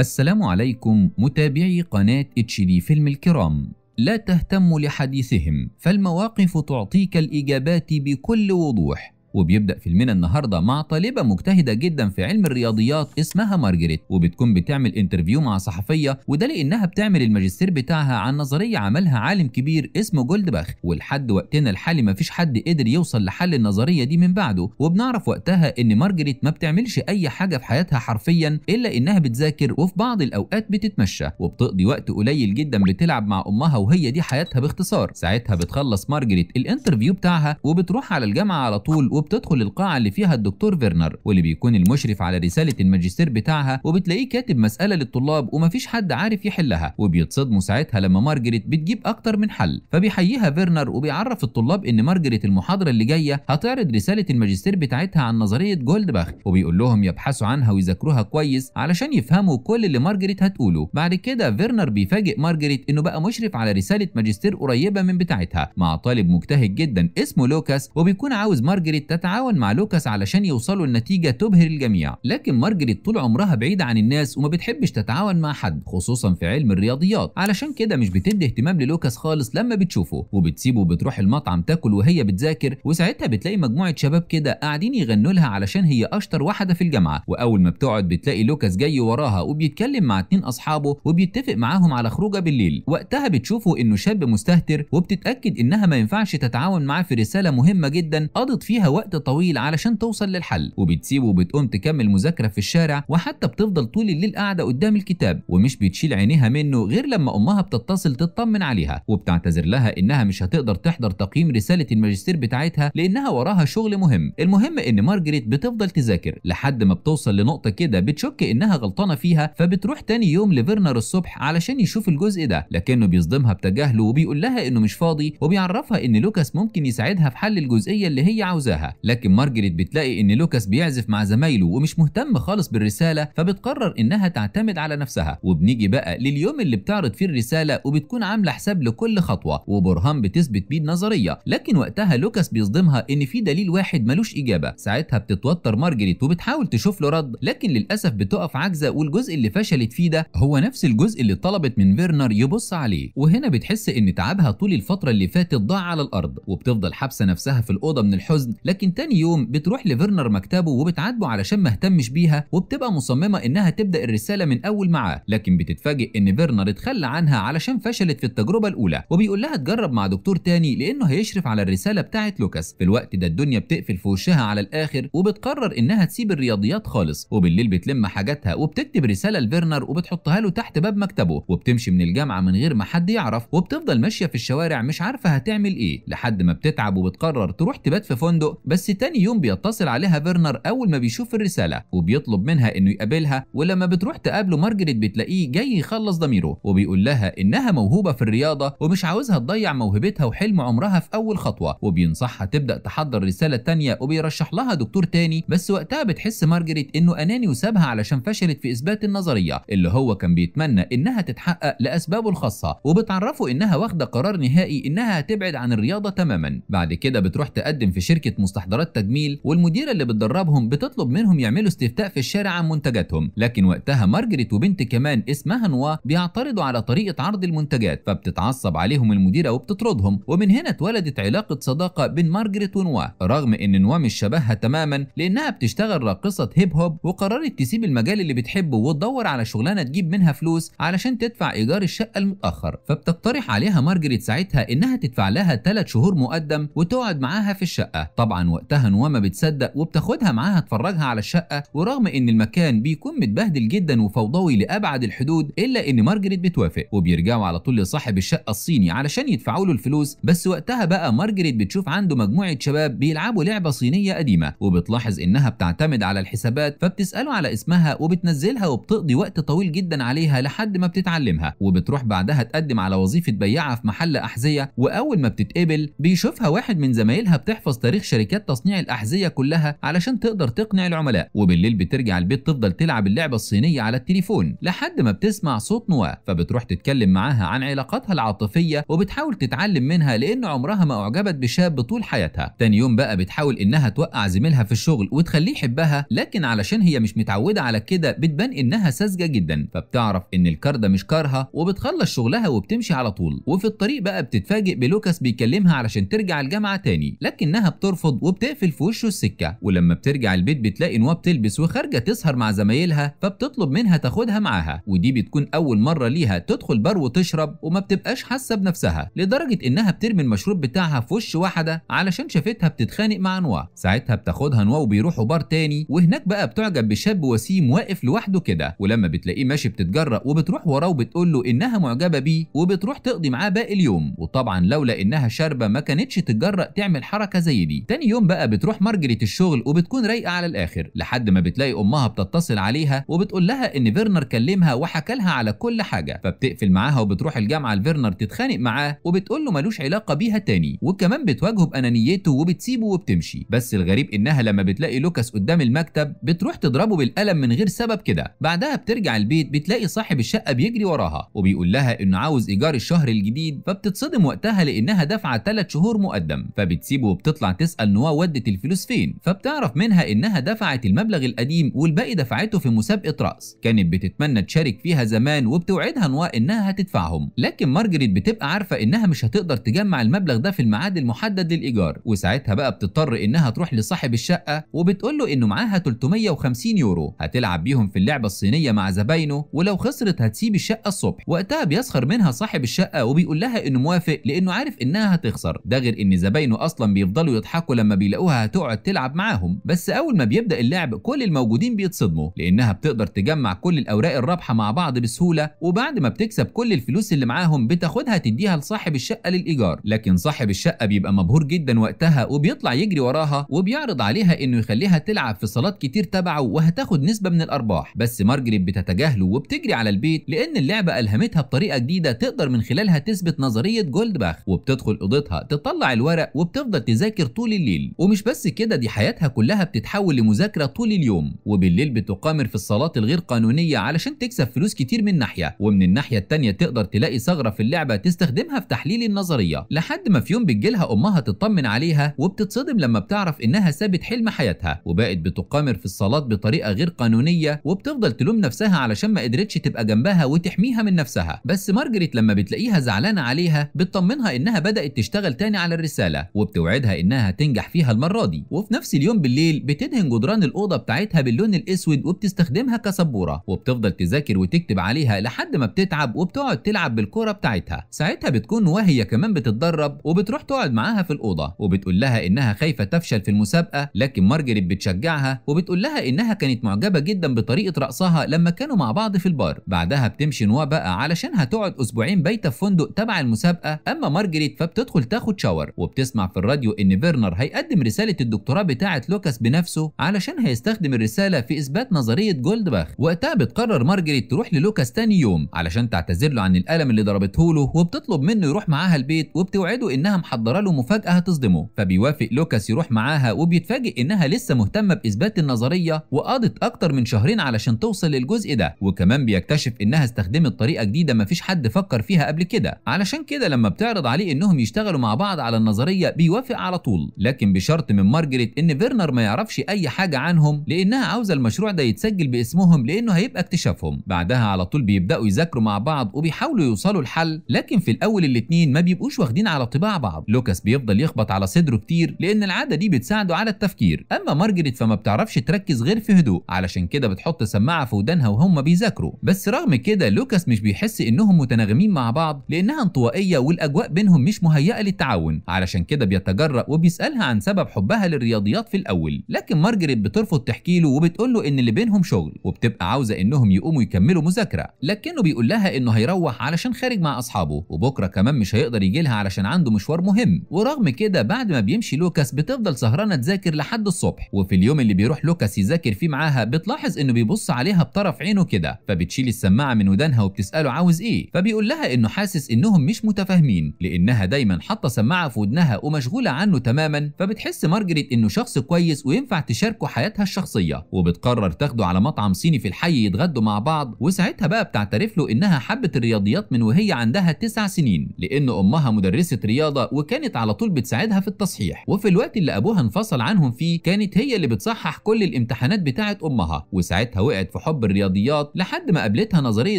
السلام عليكم متابعي قناة اتش دي فيلم الكرام لا تهتم لحديثهم فالمواقف تعطيك الإجابات بكل وضوح وبيبدأ فيلمنا النهاردة مع طالبة مجتهدة جدا في علم الرياضيات اسمها مارجريت وبتكون بتعمل انترفيو مع صحفية وده لأنها بتعمل الماجستير بتاعها عن نظرية عملها عالم كبير اسمه جولدباخ ولحد وقتنا الحالي مفيش حد قدر يوصل لحل النظرية دي من بعده وبنعرف وقتها إن مارجريت ما بتعملش أي حاجة في حياتها حرفيا إلا إنها بتذاكر وفي بعض الأوقات بتتمشى وبتقضي وقت قليل جدا بتلعب مع أمها وهي دي حياتها باختصار ساعتها بتخلص مارجريت الانترفيو بتاعها وبتروح على الجامعة على طول وبتدخل القاعه اللي فيها الدكتور فيرنر واللي بيكون المشرف على رساله الماجستير بتاعها وبتلاقيه كاتب مساله للطلاب ومفيش حد عارف يحلها وبيتصدموا ساعتها لما مارجريت بتجيب اكتر من حل فبيحييها فيرنر وبيعرف الطلاب ان مارجريت المحاضره اللي جايه هتعرض رساله الماجستير بتاعتها عن نظريه جولدباخ وبيقول لهم يبحثوا عنها ويذاكروها كويس علشان يفهموا كل اللي مارجريت هتقوله بعد كده فيرنر بيفاجئ مارجريت انه بقى مشرف على رساله ماجستير قريبه من بتاعتها مع طالب مجتهد جدا اسمه لوكاس وبيكون عاوز مارجريت تتعاون مع لوكاس علشان يوصلوا لنتيجة تبهر الجميع لكن مارجريت طول عمرها بعيدة عن الناس وما بتحبش تتعاون مع حد خصوصا في علم الرياضيات علشان كده مش بتدي اهتمام للوكاس خالص لما بتشوفه وبتسيبه بتروح المطعم تاكل وهي بتذاكر وساعتها بتلاقي مجموعة شباب كده قاعدين يغنوا لها علشان هي اشطر واحدة في الجامعة واول ما بتقعد بتلاقي لوكاس جاي وراها وبيتكلم مع اتنين اصحابه وبيتفق معاهم على خروجه بالليل وقتها بتشوفه انه شاب مستهتر وبتتاكد انها ما ينفعش تتعاون معاه في رسالة مهمة جدا قضت فيها وقت طويل علشان توصل للحل وبتسيبه وبتقوم تكمل مذاكره في الشارع وحتى بتفضل طول الليل قاعده قدام الكتاب ومش بتشيل عينيها منه غير لما امها بتتصل تطمن عليها وبتعتذر لها انها مش هتقدر تحضر تقييم رساله الماجستير بتاعتها لانها وراها شغل مهم المهم ان مارجريت بتفضل تذاكر لحد ما بتوصل لنقطه كده بتشك انها غلطانه فيها فبتروح تاني يوم لفيرنر الصبح علشان يشوف الجزء ده لكنه بيصدمها بتجاهله وبيقول لها انه مش فاضي وبيعرفها ان لوكاس ممكن يساعدها في حل الجزئيه اللي هي عاوزاها لكن مارجريت بتلاقي ان لوكاس بيعزف مع زمايله ومش مهتم خالص بالرساله فبتقرر انها تعتمد على نفسها وبنيجي بقى لليوم اللي بتعرض فيه الرساله وبتكون عامله حساب لكل خطوه وبرهان بتثبت بيه النظريه لكن وقتها لوكاس بيصدمها ان في دليل واحد ملوش اجابه ساعتها بتتوتر مارجريت وبتحاول تشوف له رد لكن للاسف بتقف عاجزه والجزء اللي فشلت فيه ده هو نفس الجزء اللي طلبت من فيرنر يبص عليه وهنا بتحس ان تعبها طول الفتره اللي فاتت ضاع على الارض وبتفضل حابسه نفسها في الاوضه من الحزن لكن لكن تاني يوم بتروح لفيرنر مكتبه وبتعاتبه علشان ما اهتمش بيها وبتبقى مصممه انها تبدا الرساله من اول معاه لكن بتتفاجئ ان فيرنر اتخلى عنها علشان فشلت في التجربه الاولى وبيقول لها تجرب مع دكتور تاني لانه هيشرف على الرساله بتاعه لوكاس في الوقت ده الدنيا بتقفل في وشها على الاخر وبتقرر انها تسيب الرياضيات خالص وبالليل بتلم حاجاتها وبتكتب رساله لفيرنر وبتحطها له تحت باب مكتبه وبتمشي من الجامعه من غير ما حد يعرف وبتفضل ماشيه في الشوارع مش عارفه هتعمل ايه لحد ما بتتعب وبتقرر تروح تبات في فندق بس تاني يوم بيتصل عليها فيرنر اول ما بيشوف الرساله وبيطلب منها انه يقابلها ولما بتروح تقابله مارجريت بتلاقيه جاي يخلص ضميره وبيقول لها انها موهوبه في الرياضه ومش عاوزها تضيع موهبتها وحلم عمرها في اول خطوه وبينصحها تبدا تحضر رساله تانية وبيرشح لها دكتور تاني بس وقتها بتحس مارجريت انه اناني وسابها علشان فشلت في اثبات النظريه اللي هو كان بيتمنى انها تتحقق لاسبابه الخاصه وبتعرفه انها واخده قرار نهائي انها هتبعد عن الرياضه تماما بعد كده بتروح تقدم في شركه مستحق واستحضارات تجميل والمديره اللي بتدربهم بتطلب منهم يعملوا استفتاء في الشارع عن منتجاتهم لكن وقتها مارجريت وبنت كمان اسمها نوا بيعترضوا على طريقه عرض المنتجات فبتتعصب عليهم المديره وبتطردهم ومن هنا اتولدت علاقه صداقه بين مارجريت ونوا رغم ان نوا مش شبهها تماما لانها بتشتغل راقصه هيب هوب وقررت تسيب المجال اللي بتحبه وتدور على شغلانه تجيب منها فلوس علشان تدفع ايجار الشقه المتاخر فبتقترح عليها مارجريت ساعتها انها تدفع لها 3 شهور مقدم وتقعد معاها في الشقه طبعا وقتها نوامه بتصدق وبتاخدها معاها تفرجها على الشقه ورغم ان المكان بيكون متبهدل جدا وفوضوي لابعد الحدود الا ان مارجريت بتوافق وبيرجعوا على طول لصاحب الشقه الصيني علشان يدفعوا له الفلوس بس وقتها بقى مارجريت بتشوف عنده مجموعه شباب بيلعبوا لعبه صينيه قديمه وبتلاحظ انها بتعتمد على الحسابات فبتساله على اسمها وبتنزلها وبتقضي وقت طويل جدا عليها لحد ما بتتعلمها وبتروح بعدها تقدم على وظيفه بياعه في محل احذيه واول ما بتتقبل بيشوفها واحد من زمايلها بتحفظ تاريخ شركة شركات تصنيع الأحذية كلها علشان تقدر تقنع العملاء وبالليل بترجع البيت تفضل تلعب اللعبة الصينية على التليفون لحد ما بتسمع صوت نواه فبتروح تتكلم معاها عن علاقاتها العاطفية وبتحاول تتعلم منها لأن عمرها ما أعجبت بشاب طول حياتها تاني يوم بقى بتحاول إنها توقع زميلها في الشغل وتخليه يحبها لكن علشان هي مش متعودة على كده بتبان إنها ساذجة جدا فبتعرف إن الكاردة مش كارها وبتخلص شغلها وبتمشي على طول وفي الطريق بقى بتتفاجئ بلوكاس بيكلمها علشان ترجع الجامعة تاني لكنها بترفض وبتقفل في وشه السكه ولما بترجع البيت بتلاقي نواه بتلبس وخارجه تسهر مع زمايلها فبتطلب منها تاخدها معاها ودي بتكون اول مره ليها تدخل بر وتشرب وما بتبقاش حاسه بنفسها لدرجه انها بترمي المشروب بتاعها في وش واحده علشان شافتها بتتخانق مع نواه ساعتها بتاخدها نواه وبيروحوا بار تاني وهناك بقى بتعجب بشاب وسيم واقف لوحده كده ولما بتلاقيه ماشي بتتجرأ وبتروح وراه وبتقول له انها معجبه بيه وبتروح تقضي معاه باقي اليوم وطبعا لولا انها شاربه ما كانتش تتجرأ تعمل حركه زي دي تاني يوم بقى بتروح مارجريت الشغل وبتكون رايقه على الاخر لحد ما بتلاقي امها بتتصل عليها وبتقول لها ان فيرنر كلمها وحكى لها على كل حاجه فبتقفل معاها وبتروح الجامعه لفيرنر تتخانق معاه وبتقول له ملوش علاقه بيها تاني وكمان بتواجهه بانانيته وبتسيبه وبتمشي بس الغريب انها لما بتلاقي لوكاس قدام المكتب بتروح تضربه بالقلم من غير سبب كده بعدها بترجع البيت بتلاقي صاحب الشقه بيجري وراها وبيقول لها انه عاوز ايجار الشهر الجديد فبتتصدم وقتها لانها دافعه 3 شهور مقدم فبتسيبه وبتطلع تسال هو ودت الفلوس فين فبتعرف منها انها دفعت المبلغ القديم والباقي دفعته في مسابقه راس كانت بتتمنى تشارك فيها زمان وبتوعدها نوا انها هتدفعهم لكن مارجريت بتبقى عارفه انها مش هتقدر تجمع المبلغ ده في الميعاد المحدد للايجار وساعتها بقى بتضطر انها تروح لصاحب الشقه وبتقول له انه معاها 350 يورو هتلعب بيهم في اللعبه الصينيه مع زباينه ولو خسرت هتسيب الشقه الصبح وقتها بيسخر منها صاحب الشقه وبيقول لها انه موافق لانه عارف انها هتخسر ده غير ان زباينه اصلا بيفضلوا يضحكوا لما لما بيلاقوها هتقعد تلعب معاهم بس اول ما بيبدا اللعب كل الموجودين بيتصدموا لانها بتقدر تجمع كل الاوراق الرابحه مع بعض بسهوله وبعد ما بتكسب كل الفلوس اللي معاهم بتاخدها تديها لصاحب الشقه للايجار لكن صاحب الشقه بيبقى مبهور جدا وقتها وبيطلع يجري وراها وبيعرض عليها انه يخليها تلعب في صالات كتير تبعه وهتاخد نسبه من الارباح بس مارجريت بتتجاهله وبتجري على البيت لان اللعبه الهمتها بطريقه جديده تقدر من خلالها تثبت نظريه جولدباخ وبتدخل اوضتها تطلع الورق وبتفضل تذاكر طول الليل بالليل ومش بس كده دي حياتها كلها بتتحول لمذاكرة طول اليوم وبالليل بتقامر في الصالات الغير قانونية علشان تكسب فلوس كتير من ناحية ومن الناحية التانية تقدر تلاقي ثغرة في اللعبة تستخدمها في تحليل النظرية لحد ما في يوم بتجيلها أمها تطمن عليها وبتتصدم لما بتعرف إنها سابت حلم حياتها وبقت بتقامر في الصالات بطريقة غير قانونية وبتفضل تلوم نفسها علشان ما قدرتش تبقى جنبها وتحميها من نفسها بس مارجريت لما بتلاقيها زعلانة عليها بتطمنها إنها بدأت تشتغل تاني على الرسالة وبتوعدها إنها تنجح فيها المرة دي وفي نفس اليوم بالليل بتدهن جدران الأوضة بتاعتها باللون الأسود وبتستخدمها كسبورة وبتفضل تذاكر وتكتب عليها لحد ما بتتعب وبتقعد تلعب بالكورة بتاعتها ساعتها بتكون وهي كمان بتتدرب وبتروح تقعد معاها في الأوضة وبتقول لها إنها خايفة تفشل في المسابقة لكن مارجريت بتشجعها وبتقول لها إنها كانت معجبة جدا بطريقة رقصها لما كانوا مع بعض في البار بعدها بتمشي نوا بقى علشان هتقعد أسبوعين بايتة في فندق تبع المسابقة أما مارجريت فبتدخل تاخد شاور وبتسمع في الراديو إن فيرنر هيقدم هيقدم رسالة الدكتوراه بتاعة لوكاس بنفسه علشان هيستخدم الرسالة في إثبات نظرية جولدباخ وقتها بتقرر مارجريت تروح للوكاس تاني يوم علشان تعتذر له عن الألم اللي ضربته له وبتطلب منه يروح معاها البيت وبتوعده إنها محضرة له مفاجأة هتصدمه فبيوافق لوكاس يروح معاها وبيتفاجئ إنها لسه مهتمة بإثبات النظرية وقضت أكتر من شهرين علشان توصل للجزء ده وكمان بيكتشف إنها استخدمت طريقة جديدة مفيش حد فكر فيها قبل كده علشان كده لما بتعرض عليه إنهم يشتغلوا مع بعض على النظرية بيوافق على طول لكن لكن بشرط من مارجريت ان فيرنر ما يعرفش اي حاجه عنهم لانها عاوزه المشروع ده يتسجل باسمهم لانه هيبقى اكتشافهم بعدها على طول بيبداوا يذاكروا مع بعض وبيحاولوا يوصلوا لحل لكن في الاول الاثنين ما بيبقوش واخدين على طباع بعض لوكاس بيفضل يخبط على صدره كتير لان العاده دي بتساعده على التفكير اما مارجريت فما بتعرفش تركز غير في هدوء علشان كده بتحط سماعه في ودانها وهم بيذاكروا بس رغم كده لوكاس مش بيحس انهم متناغمين مع بعض لانها انطوائيه والاجواء بينهم مش مهيئه للتعاون علشان كده بيتجرأ وبيسالها عن سبب حبها للرياضيات في الاول لكن مارجريت بترفض تحكي له وبتقول له ان اللي بينهم شغل وبتبقى عاوزه انهم يقوموا يكملوا مذاكره لكنه بيقول لها انه هيروح علشان خارج مع اصحابه وبكره كمان مش هيقدر يجي لها علشان عنده مشوار مهم ورغم كده بعد ما بيمشي لوكاس بتفضل سهرانه تذاكر لحد الصبح وفي اليوم اللي بيروح لوكاس يذاكر فيه معاها بتلاحظ انه بيبص عليها بطرف عينه كده فبتشيل السماعه من ودانها وبتساله عاوز ايه فبيقول لها انه حاسس انهم مش متفاهمين لانها دايما حاطه سماعه في ودنها ومشغوله عنه تماما فبتحس مارجريت انه شخص كويس وينفع تشاركه حياتها الشخصيه وبتقرر تاخده على مطعم صيني في الحي يتغدوا مع بعض وساعتها بقى بتعترف له انها حبت الرياضيات من وهي عندها تسع سنين لان امها مدرسه رياضه وكانت على طول بتساعدها في التصحيح وفي الوقت اللي ابوها انفصل عنهم فيه كانت هي اللي بتصحح كل الامتحانات بتاعه امها وساعتها وقعت في حب الرياضيات لحد ما قابلتها نظريه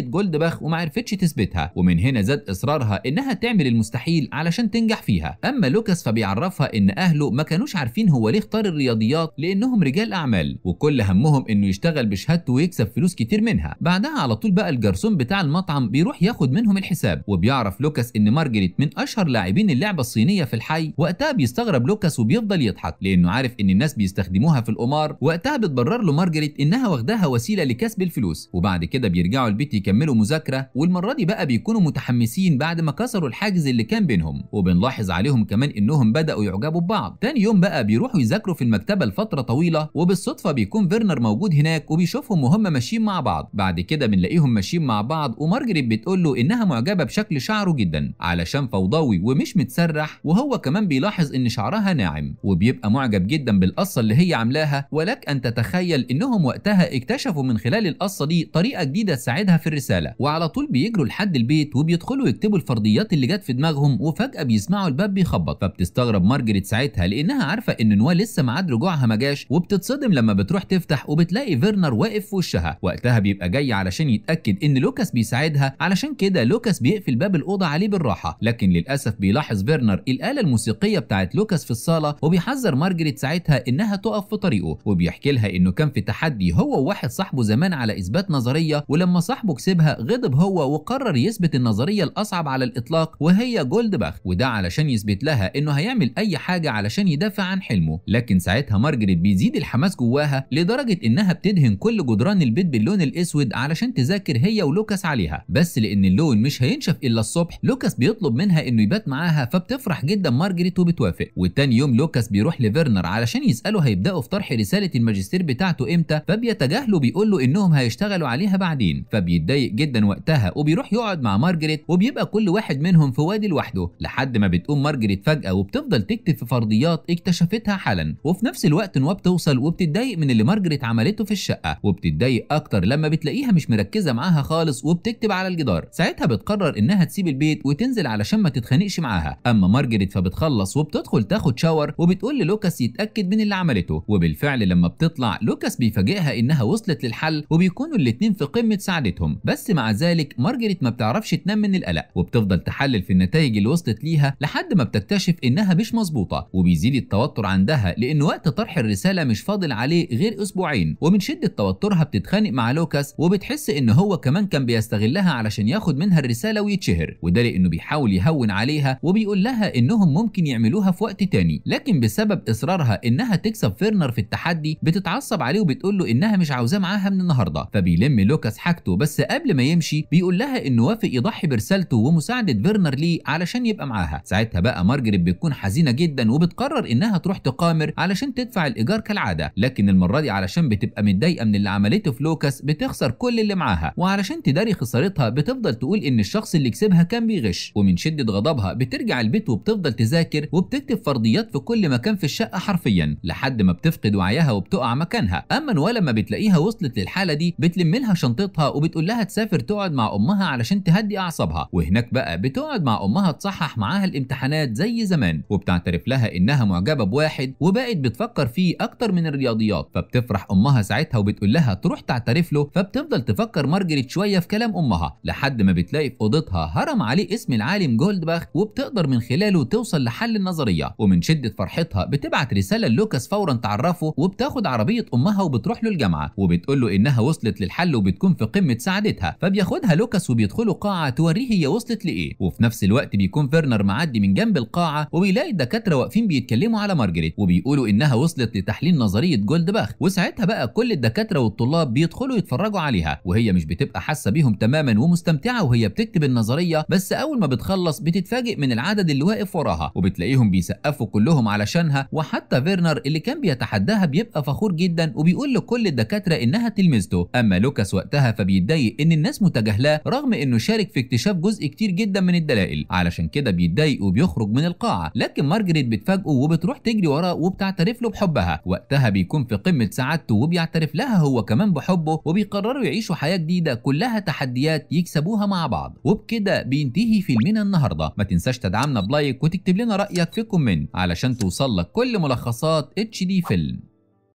جولدباخ وما عرفتش تثبتها ومن هنا زاد اصرارها انها تعمل المستحيل علشان تنجح فيها اما لوكاس فبيعرفها ان اهله ما كانوش عارفين هو ليه اختار الرياضيات لانهم رجال اعمال وكل همهم انه يشتغل بشهادته ويكسب فلوس كتير منها بعدها على طول بقى الجرسون بتاع المطعم بيروح ياخد منهم الحساب وبيعرف لوكاس ان مارجريت من اشهر لاعبين اللعبه الصينيه في الحي وقتها بيستغرب لوكاس وبيفضل يضحك لانه عارف ان الناس بيستخدموها في القمار وقتها بتبرر له مارجريت انها واخداها وسيله لكسب الفلوس وبعد كده بيرجعوا البيت يكملوا مذاكره والمره دي بقى بيكونوا متحمسين بعد ما كسروا الحاجز اللي كان بينهم وبنلاحظ عليهم كمان انهم بداوا يعجبوا ببعض تاني يوم بقى بيروحوا يذاكروا في المكتبه لفتره طويله وبالصدفه بيكون فيرنر موجود هناك وبيشوفهم وهم ماشيين مع بعض بعد كده بنلاقيهم ماشيين مع بعض ومارجريت بتقول له انها معجبه بشكل شعره جدا علشان فوضوي ومش متسرح وهو كمان بيلاحظ ان شعرها ناعم وبيبقى معجب جدا بالقصه اللي هي عاملاها ولك ان تتخيل انهم وقتها اكتشفوا من خلال القصه دي طريقه جديده تساعدها في الرساله وعلى طول بيجروا لحد البيت وبيدخلوا يكتبوا الفرضيات اللي جت في دماغهم وفجاه بيسمعوا الباب بيخبط فبتستغرب مارجريت ساعتها لانها عارفه ان نوا لسه ميعاد رجوعها ما جاش وبتتصدم لما بتروح تفتح وبتلاقي فيرنر واقف في وشها وقتها بيبقى جاي علشان يتاكد ان لوكاس بيساعدها علشان كده لوكاس بيقفل باب الاوضه عليه بالراحه لكن للاسف بيلاحظ فيرنر الاله الموسيقيه بتاعت لوكاس في الصاله وبيحذر مارجريت ساعتها انها تقف في طريقه وبيحكي لها انه كان في تحدي هو وواحد صاحبه زمان على اثبات نظريه ولما صاحبه كسبها غضب هو وقرر يثبت النظريه الاصعب على الاطلاق وهي جولد باخ وده علشان يثبت لها انه هيعمل اي حاجه علشان عشان يدافع عن حلمه لكن ساعتها مارجريت بيزيد الحماس جواها لدرجه انها بتدهن كل جدران البيت باللون الاسود علشان تذاكر هي ولوكاس عليها بس لان اللون مش هينشف الا الصبح لوكاس بيطلب منها انه يبات معاها فبتفرح جدا مارجريت وبتوافق وتاني يوم لوكاس بيروح لفيرنر علشان يساله هيبداوا في طرح رساله الماجستير بتاعته امتى فبيتجاهله بيقول له انهم هيشتغلوا عليها بعدين فبيتضايق جدا وقتها وبيروح يقعد مع مارجريت وبيبقى كل واحد منهم في وادي لوحده لحد ما بتقوم مارجريت فجاه وبتفضل تكتب في فرضيات العياط اكتشفتها حالا وفي نفس الوقت نواب توصل وبتتضايق من اللي مارجريت عملته في الشقه وبتتضايق اكتر لما بتلاقيها مش مركزه معاها خالص وبتكتب على الجدار ساعتها بتقرر انها تسيب البيت وتنزل علشان ما تتخانقش معاها اما مارجريت فبتخلص وبتدخل تاخد شاور وبتقول للوكاس يتاكد من اللي عملته وبالفعل لما بتطلع لوكاس بيفاجئها انها وصلت للحل وبيكونوا الاثنين في قمه سعادتهم بس مع ذلك مارجريت ما بتعرفش تنام من القلق وبتفضل تحلل في النتائج اللي وصلت ليها لحد ما بتكتشف انها مش مظبوطه وبيزيد بيزيد التوتر عندها لان وقت طرح الرساله مش فاضل عليه غير اسبوعين ومن شده توترها بتتخانق مع لوكاس وبتحس ان هو كمان كان بيستغلها علشان ياخد منها الرساله ويتشهر وده لانه بيحاول يهون عليها وبيقول لها انهم ممكن يعملوها في وقت تاني لكن بسبب اصرارها انها تكسب فيرنر في التحدي بتتعصب عليه وبتقول له انها مش عاوزاه معاها من النهارده فبيلم لوكاس حاجته بس قبل ما يمشي بيقول لها انه وافق يضحي برسالته ومساعده فيرنر ليه علشان يبقى معاها ساعتها بقى مارجريت بتكون حزينه جدا وبتقرر بتقرر انها تروح تقامر علشان تدفع الايجار كالعاده لكن المره دي علشان بتبقى متضايقه من اللي عملته في لوكاس بتخسر كل اللي معاها وعلشان تداري خسارتها بتفضل تقول ان الشخص اللي كسبها كان بيغش ومن شده غضبها بترجع البيت وبتفضل تذاكر وبتكتب فرضيات في كل مكان في الشقه حرفيا لحد ما بتفقد وعيها وبتقع مكانها اما نوال لما بتلاقيها وصلت للحاله دي بتلم لها شنطتها وبتقول لها تسافر تقعد مع امها علشان تهدي اعصابها وهناك بقى بتقعد مع امها تصحح معاها الامتحانات زي زمان وبتعترف لها انها إنها معجبة بواحد وبقت بتفكر فيه أكتر من الرياضيات فبتفرح أمها ساعتها وبتقول لها تروح تعترف له فبتفضل تفكر مارجريت شوية في كلام أمها لحد ما بتلاقي في أوضتها هرم عليه اسم العالم جولدباخ وبتقدر من خلاله توصل لحل النظرية ومن شدة فرحتها بتبعت رسالة لوكاس فورا تعرفه وبتاخد عربية أمها وبتروح له الجامعة وبتقول له إنها وصلت للحل وبتكون في قمة سعادتها فبياخدها لوكاس وبيدخلوا قاعة توريه هي وصلت لإيه وفي نفس الوقت بيكون فيرنر معدي من جنب القاعة وبيلاقي الدكاترة واقفين بيتكلموا على مارجريت وبيقولوا انها وصلت لتحليل نظريه جولدباخ وساعتها بقى كل الدكاتره والطلاب بيدخلوا يتفرجوا عليها وهي مش بتبقى حاسه بيهم تماما ومستمتعه وهي بتكتب النظريه بس اول ما بتخلص بتتفاجئ من العدد اللي واقف وراها وبتلاقيهم بيسقفوا كلهم علشانها وحتى فيرنر اللي كان بيتحداها بيبقى فخور جدا وبيقول لكل الدكاتره انها تلميذته اما لوكاس وقتها فبيتضايق ان الناس متجاهلاه رغم انه شارك في اكتشاف جزء كتير جدا من الدلائل علشان كده بيتضايق وبيخرج من القاعه لكن مارجريت بتفاجئه وبتروح تجري وراه وبتعترف له بحبها وقتها بيكون في قمه سعادته وبيعترف لها هو كمان بحبه وبيقرروا يعيشوا حياه جديده كلها تحديات يكسبوها مع بعض وبكده بينتهي فيلمنا النهارده ما تنساش تدعمنا بلايك وتكتب لنا رايك في كومنت علشان توصل لك كل ملخصات اتش دي فيلم